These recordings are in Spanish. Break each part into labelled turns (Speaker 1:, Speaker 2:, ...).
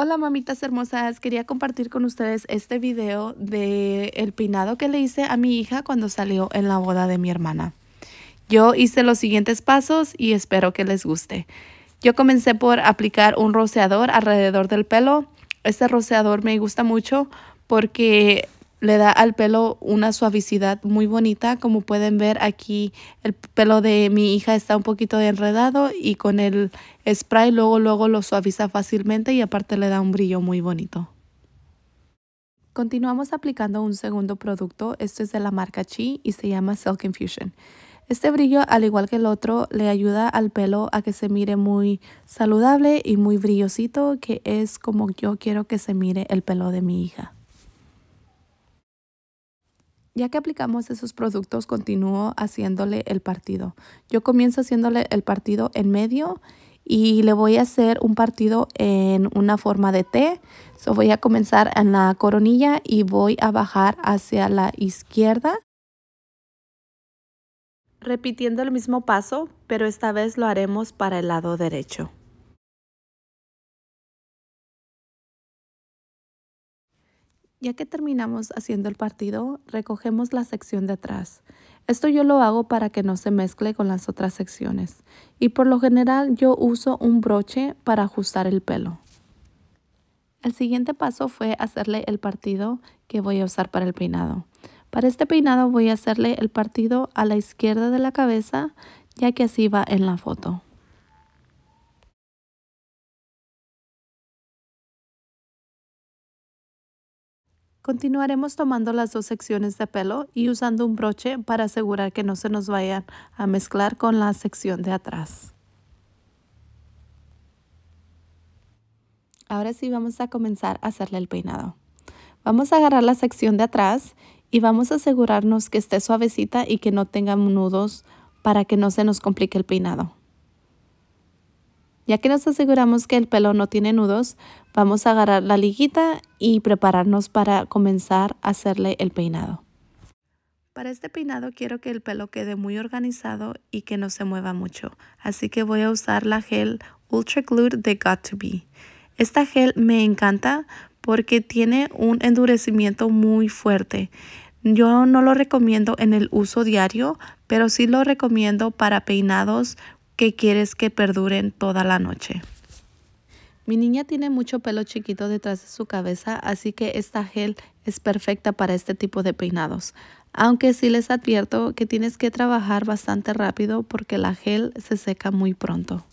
Speaker 1: Hola mamitas hermosas, quería compartir con ustedes este video de el peinado que le hice a mi hija cuando salió en la boda de mi hermana. Yo hice los siguientes pasos y espero que les guste. Yo comencé por aplicar un roceador alrededor del pelo. Este roceador me gusta mucho porque le da al pelo una suavicidad muy bonita. Como pueden ver aquí el pelo de mi hija está un poquito enredado y con el spray luego luego lo suaviza fácilmente y aparte le da un brillo muy bonito. Continuamos aplicando un segundo producto, este es de la marca Chi y se llama Silk Infusion. Este brillo, al igual que el otro, le ayuda al pelo a que se mire muy saludable y muy brillosito, que es como yo quiero que se mire el pelo de mi hija. Ya que aplicamos esos productos, continúo haciéndole el partido. Yo comienzo haciéndole el partido en medio y le voy a hacer un partido en una forma de T. So voy a comenzar en la coronilla y voy a bajar hacia la izquierda. Repitiendo el mismo paso, pero esta vez lo haremos para el lado derecho. Ya que terminamos haciendo el partido, recogemos la sección de atrás. Esto yo lo hago para que no se mezcle con las otras secciones. Y por lo general yo uso un broche para ajustar el pelo. El siguiente paso fue hacerle el partido que voy a usar para el peinado. Para este peinado voy a hacerle el partido a la izquierda de la cabeza, ya que así va en la foto. Continuaremos tomando las dos secciones de pelo y usando un broche para asegurar que no se nos vayan a mezclar con la sección de atrás. Ahora sí vamos a comenzar a hacerle el peinado. Vamos a agarrar la sección de atrás y vamos a asegurarnos que esté suavecita y que no tenga nudos para que no se nos complique el peinado. Ya que nos aseguramos que el pelo no tiene nudos, vamos a agarrar la liguita y prepararnos para comenzar a hacerle el peinado. Para este peinado quiero que el pelo quede muy organizado y que no se mueva mucho, así que voy a usar la gel Ultra Glue de Got To Be. Esta gel me encanta porque tiene un endurecimiento muy fuerte. Yo no lo recomiendo en el uso diario, pero sí lo recomiendo para peinados que quieres que perduren toda la noche. Mi niña tiene mucho pelo chiquito detrás de su cabeza, así que esta gel es perfecta para este tipo de peinados. Aunque sí les advierto que tienes que trabajar bastante rápido porque la gel se seca muy pronto.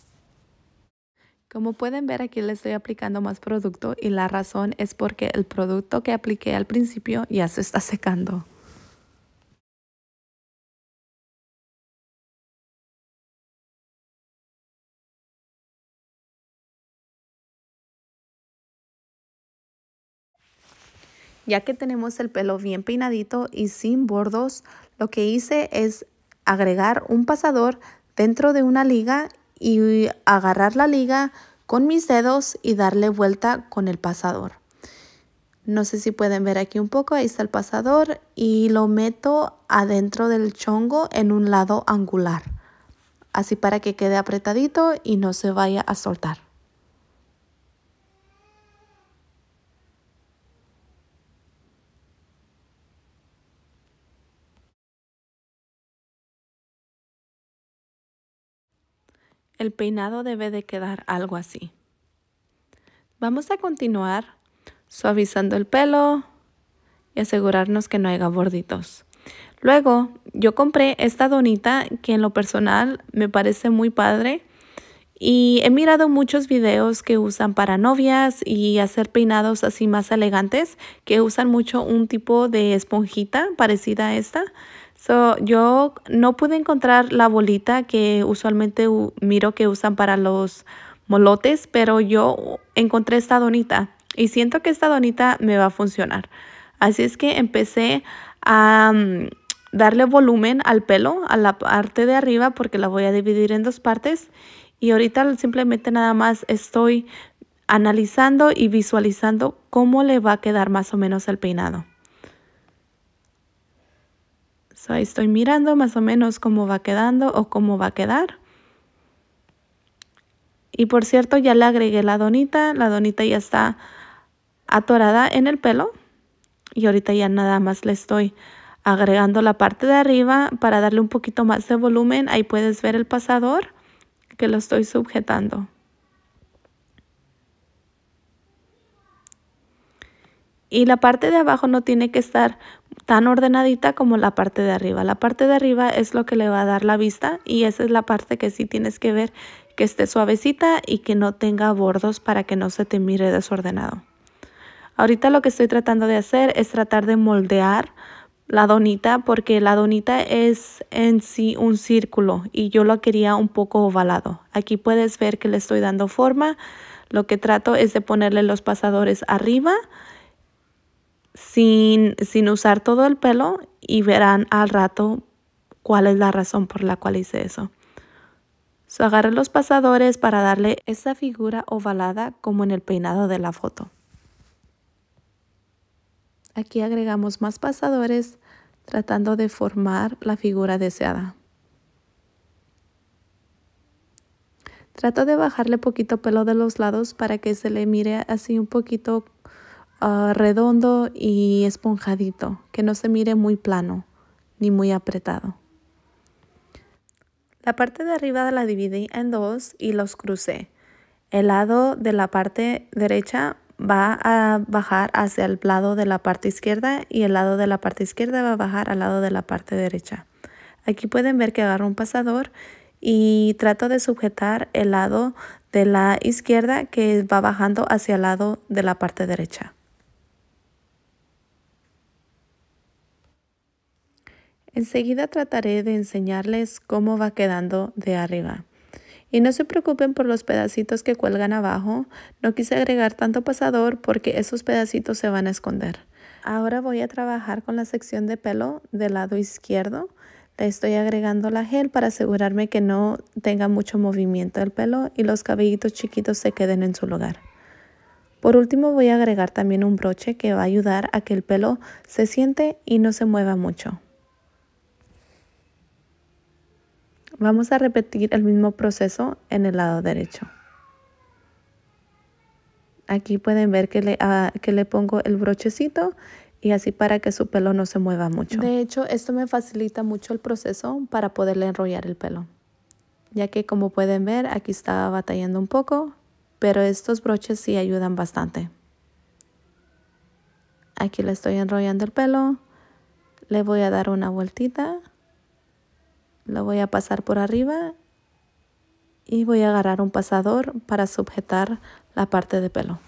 Speaker 1: Como pueden ver aquí le estoy aplicando más producto y la razón es porque el producto que apliqué al principio ya se está secando. Ya que tenemos el pelo bien peinadito y sin bordos, lo que hice es agregar un pasador dentro de una liga y agarrar la liga con mis dedos y darle vuelta con el pasador. No sé si pueden ver aquí un poco, ahí está el pasador y lo meto adentro del chongo en un lado angular. Así para que quede apretadito y no se vaya a soltar. El peinado debe de quedar algo así. Vamos a continuar suavizando el pelo y asegurarnos que no haya borditos. Luego, yo compré esta donita que en lo personal me parece muy padre y he mirado muchos videos que usan para novias y hacer peinados así más elegantes, que usan mucho un tipo de esponjita parecida a esta. So, yo no pude encontrar la bolita que usualmente miro que usan para los molotes, pero yo encontré esta donita y siento que esta donita me va a funcionar. Así es que empecé a mm, darle volumen al pelo, a la parte de arriba, porque la voy a dividir en dos partes. Y ahorita simplemente nada más estoy analizando y visualizando cómo le va a quedar más o menos el peinado ahí estoy mirando más o menos cómo va quedando o cómo va a quedar. Y por cierto, ya le agregué la donita. La donita ya está atorada en el pelo. Y ahorita ya nada más le estoy agregando la parte de arriba para darle un poquito más de volumen. Ahí puedes ver el pasador que lo estoy sujetando. y la parte de abajo no tiene que estar tan ordenadita como la parte de arriba. La parte de arriba es lo que le va a dar la vista y esa es la parte que sí tienes que ver que esté suavecita y que no tenga bordos para que no se te mire desordenado. Ahorita lo que estoy tratando de hacer es tratar de moldear la donita porque la donita es en sí un círculo y yo lo quería un poco ovalado. Aquí puedes ver que le estoy dando forma. Lo que trato es de ponerle los pasadores arriba sin, usar todo el pelo y verán al rato cuál es la razón por la cual hice eso. agarré los pasadores para darle esa figura ovalada como en el peinado de la foto. Aquí agregamos más pasadores tratando de formar la figura deseada. Trato de bajarle poquito pelo de los lados para que se le mire así un poquito Ah, redondo y esponjadito, que no se mire muy plano ni muy apretado. La parte de arriba la dividí en dos y los crucé. El lado de la parte derecha va a bajar hacia el lado de la parte izquierda y el lado de la parte izquierda va a bajar al lado de la parte derecha. Aquí pueden ver que agarro un pasador y trato de sujetar el lado de la izquierda que va bajando hacia el lado de la parte derecha. Enseguida trataré de enseñarles cómo va quedando de arriba. Y no se preocupen por los pedacitos que cuelgan abajo. No quise agregar tanto pasador porque esos pedacitos se van a esconder. Ahora voy a trabajar con la sección de pelo del lado izquierdo. Le estoy agregando la gel para asegurarme que no tenga mucho movimiento el pelo y los cabellitos chiquitos se queden en su lugar. Por último voy a agregar también un broche que va a ayudar a que el pelo se siente y no se mueva mucho. Vamos a repetir el mismo proceso en el lado derecho. Aquí pueden ver que le, ah, que le pongo el brochecito y así para que su pelo no se mueva mucho. De hecho, esto me facilita mucho el proceso para poderle enrollar el pelo. Ya que como pueden ver, aquí estaba batallando un poco, pero estos broches sí ayudan bastante. Aquí le estoy enrollando el pelo. Le voy a dar una vueltita. Lo voy a pasar por arriba y voy a agarrar un pasador para sujetar la parte de pelo.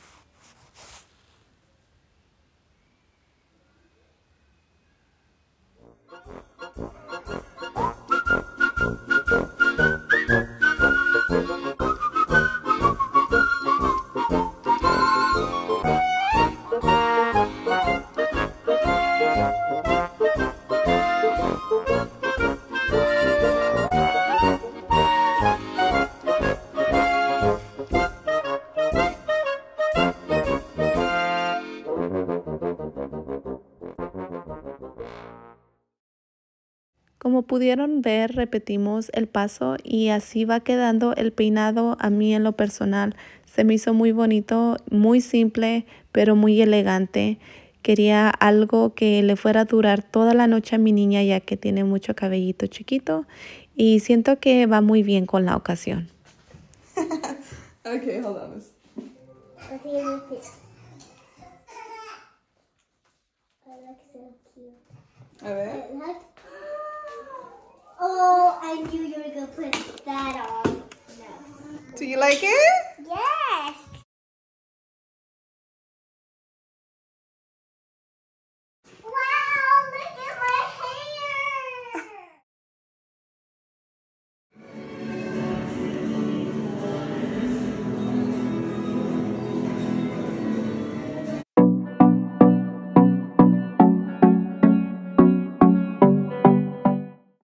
Speaker 1: pudieron ver, repetimos el paso y así va quedando el peinado a mí en lo personal. Se me hizo muy bonito, muy simple, pero muy elegante. Quería algo que le fuera a durar toda la noche a mi niña ya que tiene mucho cabellito chiquito y siento que va muy bien con la ocasión. okay, hold A ver. Oh, I knew you were going to put that on. No. Do you like it? Yeah.